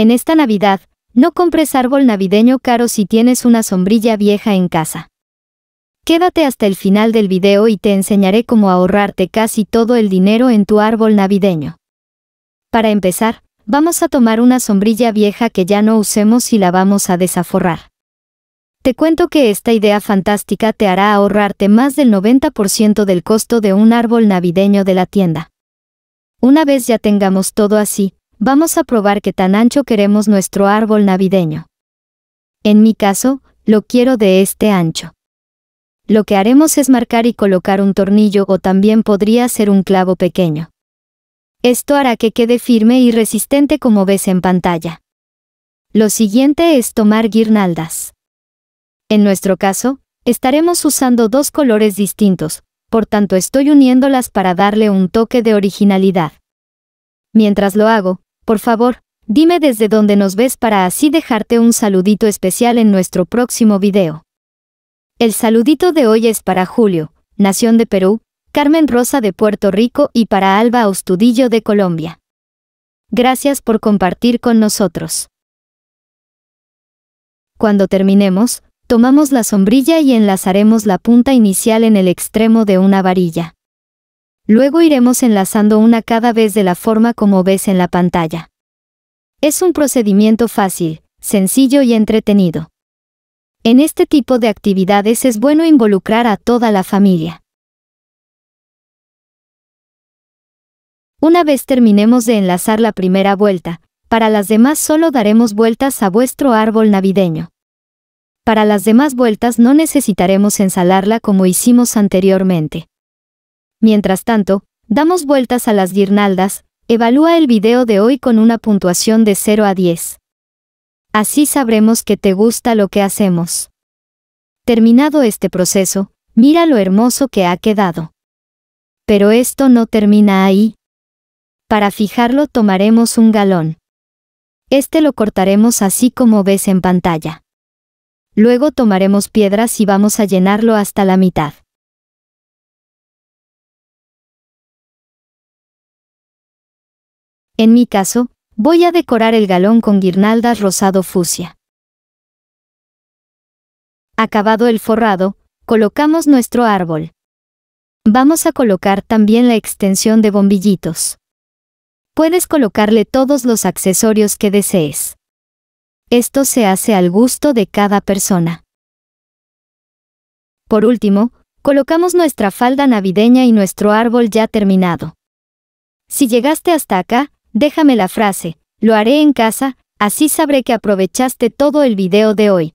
En esta Navidad, no compres árbol navideño caro si tienes una sombrilla vieja en casa. Quédate hasta el final del video y te enseñaré cómo ahorrarte casi todo el dinero en tu árbol navideño. Para empezar, vamos a tomar una sombrilla vieja que ya no usemos y la vamos a desaforrar. Te cuento que esta idea fantástica te hará ahorrarte más del 90% del costo de un árbol navideño de la tienda. Una vez ya tengamos todo así, Vamos a probar qué tan ancho queremos nuestro árbol navideño. En mi caso, lo quiero de este ancho. Lo que haremos es marcar y colocar un tornillo o también podría ser un clavo pequeño. Esto hará que quede firme y resistente como ves en pantalla. Lo siguiente es tomar guirnaldas. En nuestro caso, estaremos usando dos colores distintos, por tanto estoy uniéndolas para darle un toque de originalidad. Mientras lo hago, por favor, dime desde dónde nos ves para así dejarte un saludito especial en nuestro próximo video. El saludito de hoy es para Julio, Nación de Perú, Carmen Rosa de Puerto Rico y para Alba Ostudillo de Colombia. Gracias por compartir con nosotros. Cuando terminemos, tomamos la sombrilla y enlazaremos la punta inicial en el extremo de una varilla. Luego iremos enlazando una cada vez de la forma como ves en la pantalla. Es un procedimiento fácil, sencillo y entretenido. En este tipo de actividades es bueno involucrar a toda la familia. Una vez terminemos de enlazar la primera vuelta, para las demás solo daremos vueltas a vuestro árbol navideño. Para las demás vueltas no necesitaremos ensalarla como hicimos anteriormente. Mientras tanto, damos vueltas a las guirnaldas, evalúa el video de hoy con una puntuación de 0 a 10. Así sabremos que te gusta lo que hacemos. Terminado este proceso, mira lo hermoso que ha quedado. Pero esto no termina ahí. Para fijarlo tomaremos un galón. Este lo cortaremos así como ves en pantalla. Luego tomaremos piedras y vamos a llenarlo hasta la mitad. En mi caso, voy a decorar el galón con guirnaldas rosado fucsia. Acabado el forrado, colocamos nuestro árbol. Vamos a colocar también la extensión de bombillitos. Puedes colocarle todos los accesorios que desees. Esto se hace al gusto de cada persona. Por último, colocamos nuestra falda navideña y nuestro árbol ya terminado. Si llegaste hasta acá, Déjame la frase, lo haré en casa, así sabré que aprovechaste todo el video de hoy.